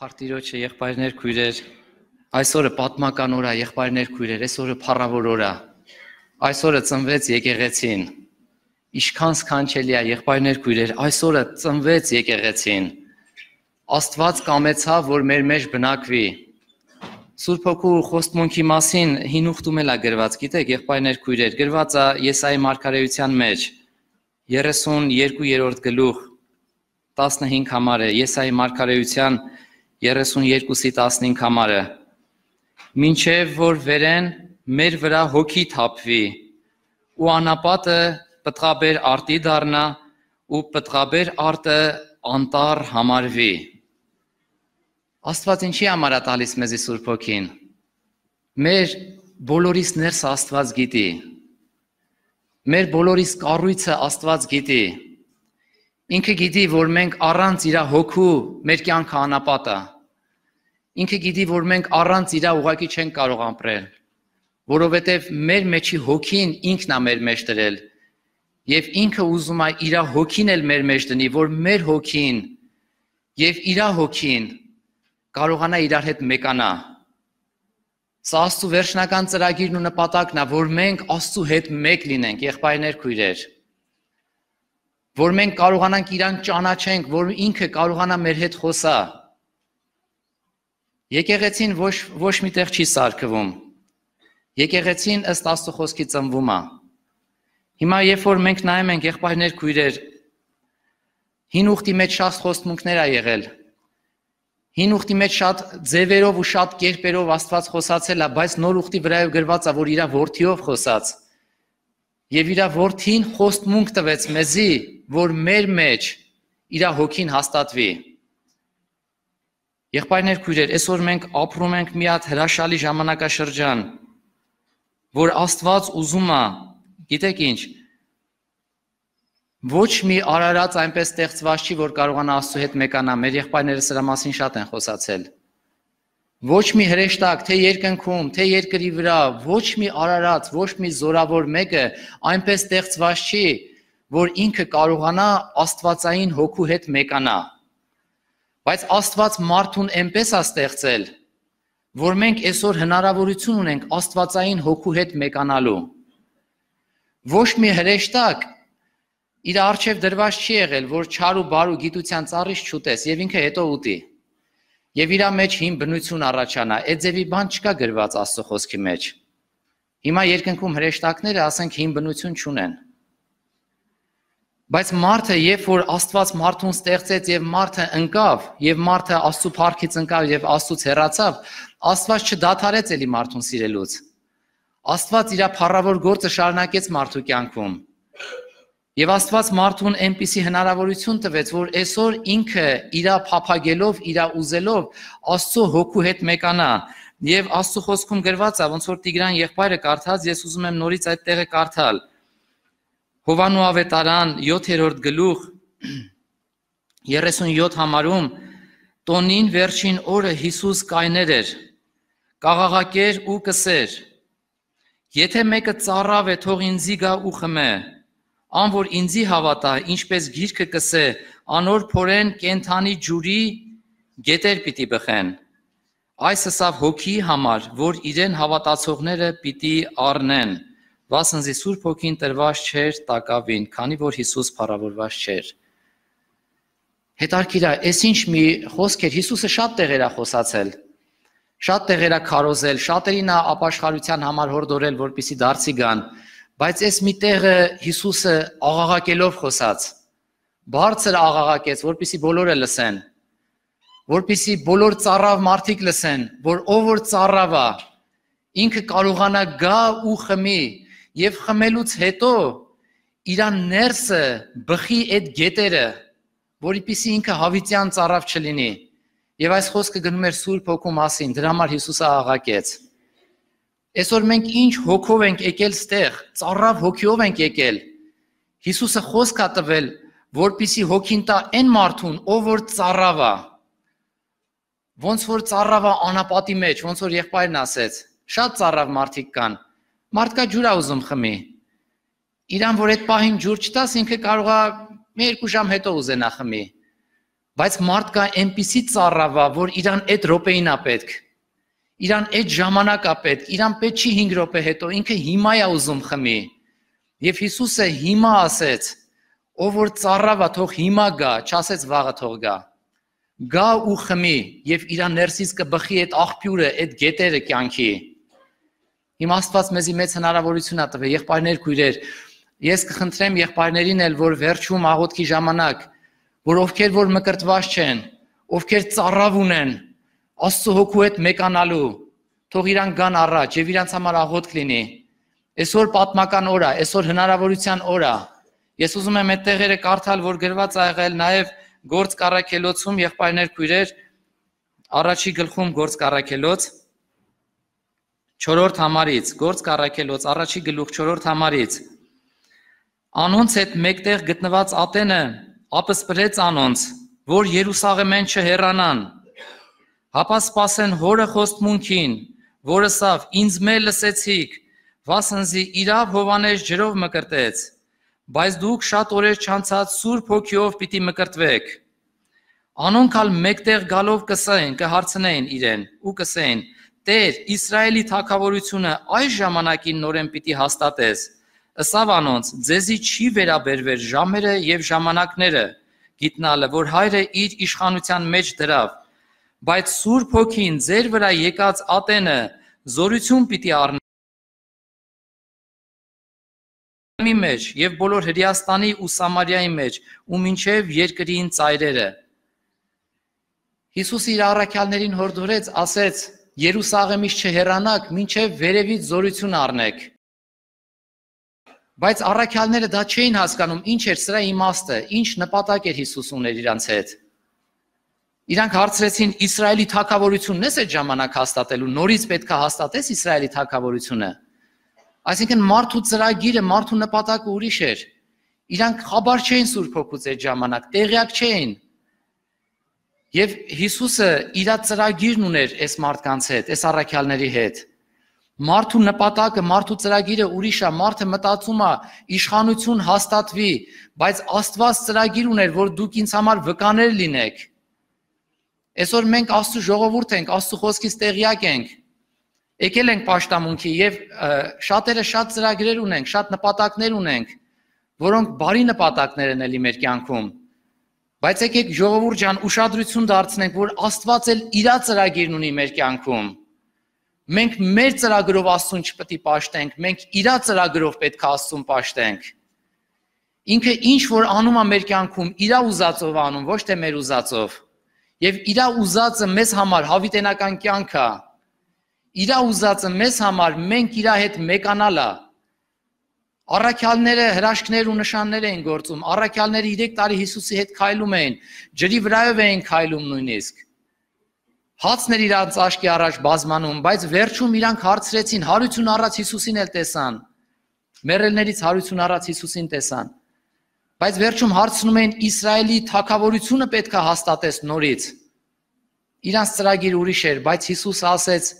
Փարտիրոջը եղբայրներ քույրեր, այսօրը պատմական օր է եղբայրներ քույրեր, այսօրը փառավոր օր է։ Այսօրը ծնվեց եկեղեցին։ Ինչքան սքանչելի է եղբայրներ քույրեր, այսօրը ծնվեց եկեղեցին։ Աստված կամեցավ, որ մեր մեջ բնակվի։ Սուրբ ոգու խոստմունքի մասին հին ուխտում էլա գրված, գիտեք, եղբայրներ քույրեր, գրված է Եսայի մարգարեության մեջ 32-րդ գլուխ 15 համարը Եսայի մարգարեության մեջ 32-ի 15 համարը մինչև որ վերեն մեր վրա հոգի թափվի ու անապատը պտղաբեր արտի դառնա ու պտղաբեր արտը անտար համարվի Աստված ինչի համար է տալիս մեզի Սուրբ Հոգին մեր բոլորիս ներս Աստված գիտի մեր բոլորիս կառույցը Աստված գիտի Ինքը գիտի, որ մենք առանց իր հոգու մեր կյանքը անապատ է։ Ինքը գիտի, որ մենք առանց իր ուղակի չենք կարող ապրել, որովհետև մեր մեջի հոգին ինքն է մեր մեջ դրել։ Եվ ինքը ուզում է իր հոգին էլ մեր մեջ դնի, որ մեր հոգին եւ իր հոգին կարողանա իրար հետ մեկանա։ Սա Աստծո վերջնական ծրագիրն ու նպատակն է, որ մենք Աստծո հետ մեկ լինենք, եղբայրներ, քույրեր որ մենք կարողանանք իրան ճանաչենք, որ ինքը կարողանա մեր հետ խոսա։ Եկեղեցին ոչ ոչ միտեղ չի սարկվում։ Եկեղեցին ըստ Աստծո խոսքի ծնվում է։ Հիմա երբ որ մենք նայում ենք եղբայրներ քույրեր, հին ուխտի մեջ շատ խոստմունքներ ա եղել։ Հին ուխտի մեջ շատ ձևերով ու շատ կերպերով Աստված խոսացել է, բայց նոր ուխտի վրայով գրված է, որ իրա ворթիով խոսած։ Եվ իրա ворթին խոստմունք տվեց մեզի, որ մեր մեջ իր հոգին հաստատվի։ Եղբայրներ, քույրեր, այսօր մենք ապրում ենք մի հատ հրաշալի ժամանակաշրջան, որ Աստված ուզում է, գիտեք ինչ, ոչ մի արարած այնպես ստեղծված չի, որ կարողանա Աստծո հետ մեկանա։ Մեր եղբայրները սրա մասին շատ են խոսացել։ Ոչ մի հրեշտակ, թե երկնքում, թե երկրի վրա, ոչ մի արարած, ոչ մի զորավոր մեկը այնպես ստեղծված չի, որ ինքը կարողանա Աստվածային հոգու հետ մեկանա։ Բայց Աստված մարդուն այնպես է ստեղծել, որ մենք այսօր հնարավորություն ունենք Աստվածային հոգու հետ մեկանալու։ Ոչ մի հրեշտակ իր արժև դրված չի եղել, որ չար ու բարու գիտության ծառից չուտես եւ ինքը հետո ուտի։ Եվ իրա մեջ հին բնություն առաջանա։ Այդ ձևի բան չկա գրված Աստծո խոսքի մեջ։ Հիմա երկնքում հրեշտակները ասենք հին բնություն չունեն։ Բայց մարդը, երբ որ Աստված մարդուն ստեղծեց եւ մարդը ընկավ, եւ մարդը Աստծո փառքից ընկավ եւ Աստծոց հեռացավ, Աստված չդադարեց էլի մարդուն սիրելուց։ Աստված իր փառավոր գործը շարունակեց մարդու կյանքում։ Եվ Աստված մարդուն այնպիսի հնարավորություն տվեց, որ այսօր ինքը իր փափագելով, իր ուզելով Աստծո հոգու հետ մեկանա, Եվ Աստծո խոսքում գրված է, ոնց որ Տիգրան եղբայրը կարդաց, ես ուզում եմ նորից այդ տեղը կարդալ։ Հովանու ավետարան 7-րդ գլուխ 37 համարում տոնին վերջին օրը Հիսուս կայներ էր կաղաղակեր ու կսեր եթե մեկը ծառավ է թող ինձի գա ու խմե ան որ ինձի հավատա ինչպես գիրքը կսե անոր փորեն կենթանի ջուրի գետեր պիտի բխեն այս հսավ հոգի համար որ իրեն հավատացողները պիտի առնեն Վասնզի Սուրբ Հոգին տրված չէր տակավին, քանի որ Հիսուս փառավորված չէր։ Հետարքիր է, այս ինչ մի խոսք էր, Հիսուսը շատ տեղերա խոսացել։ Շատ տեղերա քարոզել, շատերին նա ապաշխարության համար հորդորել, որպիսի դարձի գան, բայց այս մի տեղը Հիսուսը աղաղակելով խոսաց։ Բարձր աղաղակեց, որպիսի բոլորը լսեն, որպիսի բոլոր ծառավ մարդիկ լսեն, որ ով որ ծառավա, ինքը կարողանա գա ու խմի, եւ խմելուց հետո իրան ներսը բխի այդ գետերը, որիպիսի ինքը հավիտյան ծառավ չլինի։ Եվ այս խոսքը գնում էր Սուրբ Հոգու մասին, դրա համար Հիսուսը աղակեց։ Այսօր մենք ինչ հոգով ենք եկել ստեղ, ծառավ հոգիով ենք եկել։ Հիսուսը խոսք ա տվել, որպիսի հոգին տա այն մարդուն, ով որ ծառավ է։ Ոնց որ ծառավ է անապատի մեջ, ոնց որ եղբայրն ասեց, շատ ծառավ մարդիկ կան, մարդկա ջուր է ուզում խմի։ Իրան որ այդ պահին ջուր չտաս, ինքը կարող է մի երկու ժամ հետո ուզենա խմի։ Բայց մարդկա այնպիսի ծառավա, որ իրան այդ րոպեին է պետք։ Իրան այդ ժամանակ է պետք, իրան պետք չի 5 րոպե հետո, ինքը հիմա է ուզում խմի։ Եվ Հիսուսը հիմա ասեց, ով որ ծառավա թող հիմա գա, չասեց վաղը թող գա։ Գա ու խմի, եւ իր ներսից կբխի այդ աղբյուրը, այդ գետերը կյանքի։ կյանքի Իմ Աստված մեզի մեծ հնարավորություն ա տվել, եղբայրներ, քույրեր, ես կխնդրեմ եղբայրներին էլ, որ վերջում աղոթքի ժամանակ, որ ովքեր որ մկրտված չեն, ովքեր ծառավ ունեն, Աստծո հոգու հետ մեկանալու, թող իրան գան առաջ եւ իրանց համար աղոթք լինի։ Այսօր պատմական օր է, այսօր հնարավորության օր է։ Ես ուզում եմ այդ տեղերը կարդալ, որ գրված ա եղել նաև գործ կարակելոցում եղբայրներ քույրեր առաջի գլխում գործ կարակելոց 4-րդ համարից, գործ կառակելոց առաջի գլուխ 4-րդ համարից։ Անոնց հետ մեկտեղ գտնված Ատենը ապսպրեց անոնց, որ Երուսաղեմեն չհեռանան։ Հապասպասեն հորը խոստմունքին, որը սավ ինձ մե լսեցիք, վասնզի իրավ Հովանես ջրով մկրտեց։ Բայց դուք շատ օրեր չանցած Սուրբ Հոգիով պիտի մկրտվեք։ Անոնք ալ մեկտեղ գալով կսային, կհարցնեին իրեն ու կսեին. Տեր, Իսրայելի թակավորությունը այս ժամանակին նորեն պիտի հաստատես։ Ըսավ անոնց, ձեզի չի վերաբերվեր ժամերը եւ ժամանակները, գիտնալը, որ հայրը իր իշխանության մեջ դրավ, բայց Սուրբ Հոգին ձեր վրա եկած ատենը զորություն պիտի առնի մեջ եւ բոլոր Հրյաստանի ու Սամարիայի մեջ ու մինչեւ երկրին ծայրերը Հիսուս իր առաքյալներին հորդորեց, ասեց. Երուսաղեմից չհեռանաք, մինչև վերևից զորություն առնեք։ Բայց առաքյալները դա չէին հասկանում, ինչ էր սրա իմաստը, ինչ նպատակ էր Հիսուս ուներ իրանց հետ։ Իրանք հարցրեցին Իսրայելի թակավորությունն էս այդ ժամանակ հաստատելու, նորից պետքա հաստատես Իսրայելի թակավորությունը։ Այսինքն մարդու ծրագիրը, մարդու նպատակը ուրիշ էր։ Իրանք խաբար չէին Սուրբ Հոգուց այդ ժամանակ, տեղյակ չէին, Եվ Հիսուսը իր ծրագիրն ուներ այս մարդկանց հետ, այս առաքյալների հետ։ Մարդու նպատակը, մարդու ծրագիրը ուրիշ է, մարդը մտածում է իշխանություն հաստատվի, բայց Աստված ծրագիր ուներ, որ դուք ինձ համար վկաներ լինեք։ Այսօր մենք Աստծո ժողովուրդ ենք, Աստծո խոսքից տեղյակ ենք։ Եկել ենք աշտամունքի եւ շատերը շատ ծրագրեր ունենք, շատ նպատակներ ունենք, որոնք բարի նպատակներ են ելի մեր կյանքում Բայց եկեք ժողովուրդ ջան ուշադրություն դարձնենք, որ Աստված էլ իր ծրագիրն ունի մեր կյանքում։ Մենք մեր ծրագրով Աստուն չպետք է ճաշտենք, մենք իր ծրագրով պետք է Աստուն ճաշտենք։ Ինքը ինչ որ անում է մեր կյանքում, իր ուզածով անում, ոչ թե մեր ուզածով։ Եվ իր ուզածը մեզ համար հավիտենական կյանք է։ Իր ուզածը մեզ համար մենք իր հետ մեկանալն է։ Առաքյալները հրաշքներ ու նշաններ էին գործում։ Առաքյալները 3 տարի Հիսուսի հետ քայլում էին, ջրի վրայով էին քայլում նույնիսկ։ Հացներ իրանց աշկի առաջ բազմանում, բայց վերջում իրանք հարցրեցին, հարություն առած Հիսուսին էլ տեսան։ Մերելներից հարություն առած Հիսուսին տեսան։ Բայց վերջում հարցնում էին Իսրայելի թակավորությունը պետքա հաստատես նորից։ Իրանց ծրագիր ուրիշ էր, բայց Հիսուս ասեց,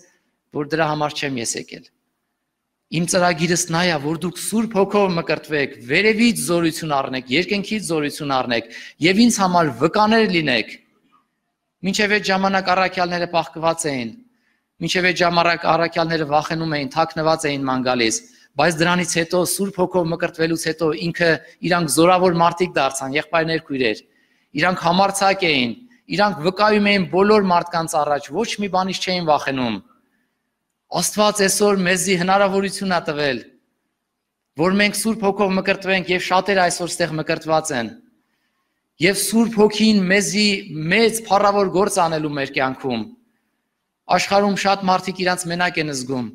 որ դրա համար չեմ ես եկել։ Իմ ծրագիրս նա է, որ դուք Սուրբ Հոգով մկրտվեք, վերևից զորություն առնեք, երկնքից զորություն առնեք եւ ինձ համար վկաներ լինեք։ Մինչև այդ ժամանակ առաքյալները պահկված էին։ Մինչև այդ ժամանակ առաքյալները վախենում էին, թաքնված էին ման գալիս, բայց դրանից հետո Սուրբ Հոգով մկրտվելուց հետո ինքը իրանք զորավոր մարդիկ դարձան, եղբայրներ քույրեր։ Իրանք համարցակ էին, իրանք վկայում էին բոլոր մարդկանց առաջ, ոչ մի բանից չէին վախենում Աստված այսօր մեզի հնարավորություն է տվել, որ մենք Սուրբ Հոգով մկրտվենք եւ շատեր այսօր ստեղ մկրտված են։ Եվ Սուրբ Հոգին մեզի մեծ փառավոր գործ անելու մեր կյանքում։ Աշխարհում շատ մարդիկ իրանց մենակ են զգում։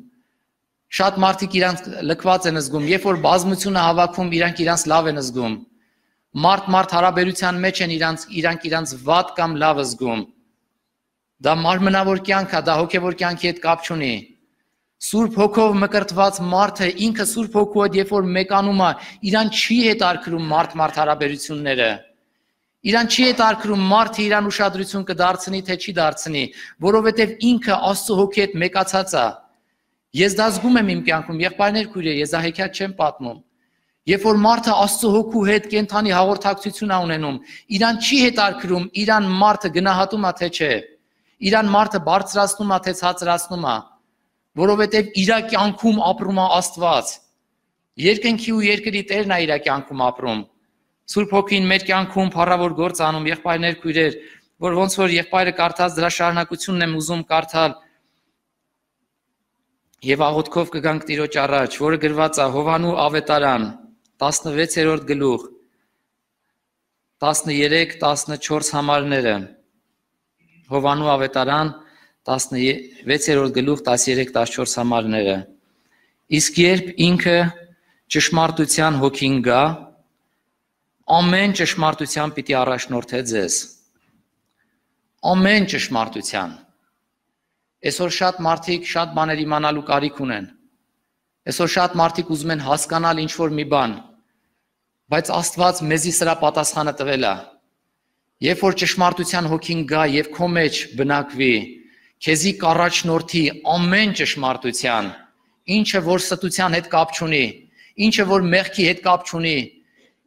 Շատ մարդիկ իրանք լքված են զգում, երբ որ բազմությունը հավաքում, իրանք իրանք լավ են զգում։ Մարդ-մարդ հարաբերության մեջ են իրանք իրանք իրանք վատ կամ լավ զգում։ Դա մարմնավոր կյանք է, դա հոգևոր կյանքի հետ կապ չունի։ Սուրբ հոգով մկրտված մարդը ինքը Սուրբ հոգու հետ երբ որ մեկանում է, իրան չի հետարկրում մարդ մարդ հարաբերությունները։ Իրան չի հետարկրում մարդը իրան ուշադրություն կդարձնի թե չի դարձնի, որովհետև ինքը Աստծո հոգի հետ մեկացած է։ Ես դա զգում եմ իմ կյանքում, եղբայրներ քույրեր, ես դա հեքիաթ չեմ պատմում։ Երբ որ մարդը Աստծո հոգու հետ կենթանի հաղորդակցություն ա ունենում, իրան չի հետարկրում, իրան մարդը գնահատում ա թե չէ։ Իրան մարդը բարձրացնում ա թե ցածրացնում ա։ թե որովհետև իր կյանքում ապրում է Աստված։ Երկնքի ու երկրի Տերն է իր կյանքում ապրում։ Սուրբ Հոգին մեր կյանքում փառավոր գործ անում, եղբայրներ, քույրեր, որ ոնց որ եղբայրը կարդաց դրա շարունակությունն եմ ուզում կարդալ։ Եվ աղոթքով կգանք Տիրոջ առաջ, որը գրված է Հովանու ավետարան 16-րդ գլուխ 13-14 համարները։ Հովանու ավետարան 16 16-րդ գլուխ 13-14 համարները։ Իսկ երբ ինքը ճշմարտության հոգին գա, ամեն ճշմարտության պիտի առաջնորդե ձեզ։ Ամեն ճշմարտության։ Այսօր շատ մարդիկ շատ բաներ իմանալու կարիք ունեն։ Այսօր շատ մարդիկ ուզում են հասկանալ ինչ որ մի բան, բայց Աստված մեզի սրա պատասխանը տվել է։ Երբ որ ճշմարտության հոգին գա եւ քո մեջ բնակվի, քեզի կառաջնորդի ամեն ճշմարտության, ինչը որ ստության հետ կապ չունի, ինչը որ մեղքի հետ կապ չունի,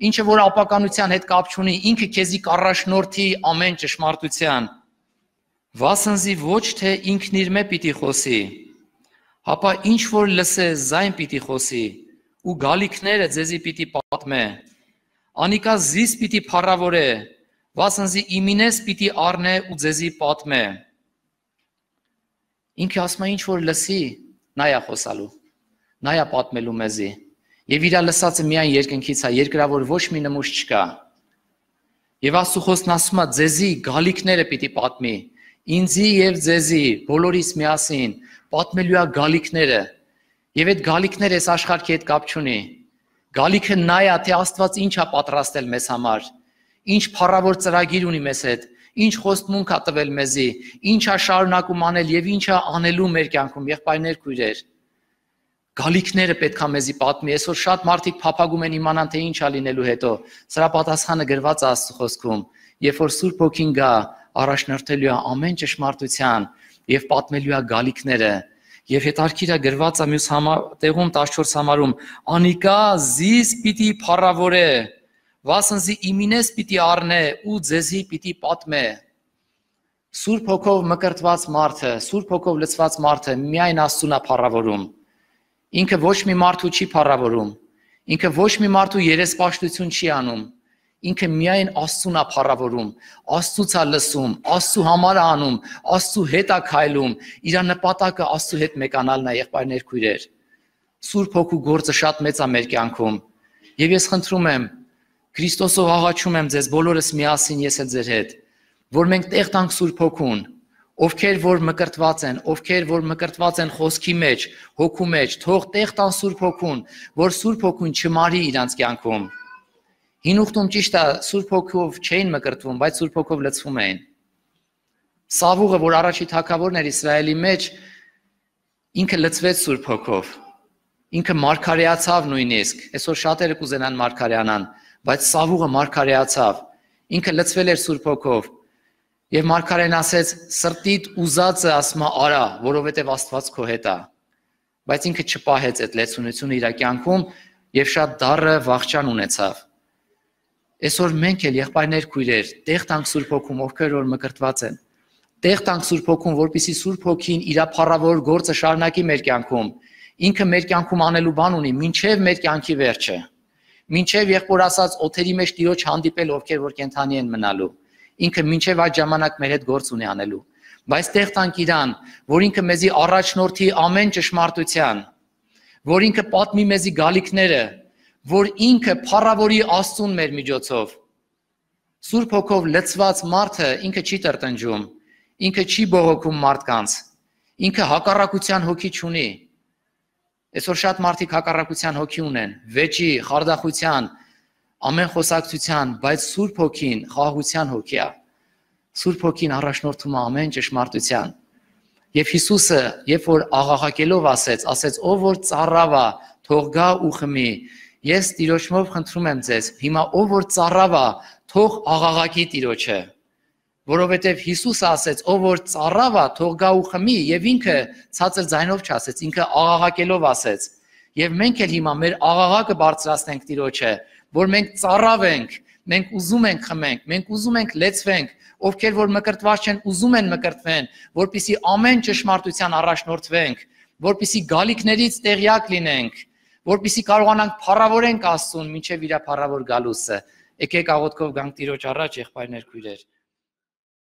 ինչը որ ապականության հետ կապ չունի, ինքը քեզի կառաջնորդի ամեն ճշմարտության։ Վասնզի ոչ թե ինքն իր մե պիտի խոսի, ապա ինչ որ լսես, զայն պիտի խոսի, ու գալիքները ձեզի պիտի պատմե։ Անիկա զիս պիտի փառավորե, վասնզի իմինես պիտի առնե ու ձեզի պատմե։ պատմե ինքը ասում է ինչ որ լսի, նայա խոսալու, նայա պատմելու մեզի։ Եվ իրա լսածը միայն երկնքից է, երկրավոր ոչ մի նմուշ չկա։ Եվ Աստծո խոսքն ասում է, «Ձեզի գալիքները պիտի պատմի, ինձի եւ ձեզի, բոլորիս միասին, պատմելու է գալիքները»։ Եվ այդ գալիքները այս աշխարհի հետ կապ չունի։ Գալիքը նայա, թե Աստված ինչ է պատրաստել մեզ համար, ինչ փառավոր ծրագիր ունի մեզ հետ, ինչ խոստմունք ա տվել մեզի, ինչ ա շարունակում անել եւ ինչ ա անելու մեր կյանքում, եղբայրներ, քույրեր։ Գալիքները պետքա մեզի պատմի։ Այսօր շատ մարդիկ փափագում են իմանան թե ինչ ա լինելու հետո։ Սրա պատասխանը գրված է Աստծո խոսքում։ Երբ որ Սուրբ Հոգին գա, առաջնորդելու է ամեն ճշմարտության եւ պատմելու է գալիքները։ Եվ հետարքիրա գրված է մյուս համատեղում 14 համարում. Անիկա զիս պիտի փառավորե վասնզի իմինես պիտի առնե ու ձեզի պիտի պատմե։ Սուրբ հոգով մկրտված մարդը, Սուրբ հոգով լցված մարդը միայն Աստծուն է փառավորում։ Ինքը ոչ մի մարդու չի փառավորում։ Ինքը ոչ մի մարդու երեսպաշտություն չի անում։ Ինքը միայն Աստծուն է փառավորում, Աստծուց է լսում, Աստծու համար է անում, Աստծու հետ է քայլում։ Իր նպատակը Աստծու հետ մեկանալն է, եղբայրներ, քույրեր։ Սուրբ հոգու գործը շատ մեծ է մեր կյանքում։ Եվ ես խնդրում եմ, Քրիստոսով աղաչում եմ ձեզ բոլորս միասին ես էլ ձեր հետ, որ մենք տեղ տանք Սուրբ Հոգուն, ովքեր որ մկրտված են, ովքեր որ մկրտված են խոսքի մեջ, հոգու մեջ, թող տեղ տան Սուրբ Հոգուն, որ Սուրբ Հոգուն չմարի իրանց կյանքում։ Հին ուխտում ճիշտ է, Սուրբ Հոգով չէին մկրտվում, բայց Սուրբ Հոգով լցվում էին։ Սավուղը, որ առաջի թակավորն էր Իսրայելի մեջ, ինքը լցվեց Սուրբ Հոգով։ Ինքը մարգարեացավ նույնիսկ։ Այսօր շատերը կուզենան մարգարեանան, բայց Սավուղը մարգարեացավ։ Ինքը լցվել էր Սուրբ Հոգով։ Եվ մարգարեն ասեց. «Սրտիդ ուզածը ասма արա, որովհետև Աստված քո հետ է»։ Բայց ինքը չփահեց այդ լեցունությունը իր կյանքում եւ շատ դառը վախճան ունեցավ։ Այսօր մենք էլ եղբայրներ քույրեր, տեղ տանք Սուրբ Հոգում, ովքեր որ մկրտված են։ Տեղ տանք Սուրբ Հոգուն, որպիսի Սուրբ Հոգին իր փառավոր գործը շարունակի մեր կյանքում։ Ինքը մեր կյանքում անելու բան ունի, ինչև մեր կյանքի վերջը մինչև եղբոր ասած օթերի մեջ տիրոջ հանդիպել, ովքեր որ կենթանի են մնալու։ Ինքը մինչև այդ ժամանակ մեր հետ գործ ունի անելու։ Բայց տեղ տանք իրան, որ ինքը մեզի առաջնորդի ամեն ճշմարտության, որ ինքը պատմի մեզի գալիքները, որ ինքը փառավորի Աստուն մեր միջոցով։ Սուրբ հոգով լցված մարդը ինքը չի տրտնջում, ինքը չի բողոքում մարդկանց, ինքը հակառակության հոգի չունի, Այսօր շատ մարդիկ հակառակության հոգի ունեն, վեճի, խարդախության, ամեն խոսակցության, բայց Սուրբ Հոգին խաղաղության հոգի է։ Սուրբ Հոգին առաջնորդում է ամեն ճշմարտության։ Եվ Հիսուսը, երբ որ աղաղակելով ասեց, ասեց, ով որ ծառավա, թող գա ու խմի։ Ես Տիրոջով խնդրում եմ ձեզ, հիմա ով որ ծառավա, թող աղաղակի Տիրոջը որովհետև Հիսուսը ասեց, ով որ ծառավա, թող գա ու խմի, եւ ինքը ցածր ձայնով չասեց, ինքը աղաղակելով ասեց։ Եվ մենք էլ հիմա մեր աղաղակը բարձրացնենք Տիրոջը, որ մենք ծառավենք, մենք ուզում ենք խմենք, մենք ուզում ենք լեցվենք, ովքեր որ մկրտված չեն, ուզում են մկրտվեն, որpիսի ամեն ճշմարտության առաջնորդվենք, որpիսի գալիքներից տեղյակ լինենք, որpիսի կարողանանք փառավորենք Աստծուն ոչ միայն իր փառավոր գալուսը։ Եկեք աղոթքով գանք Տիրոջ առաջ, եղբայրներ, քույրեր։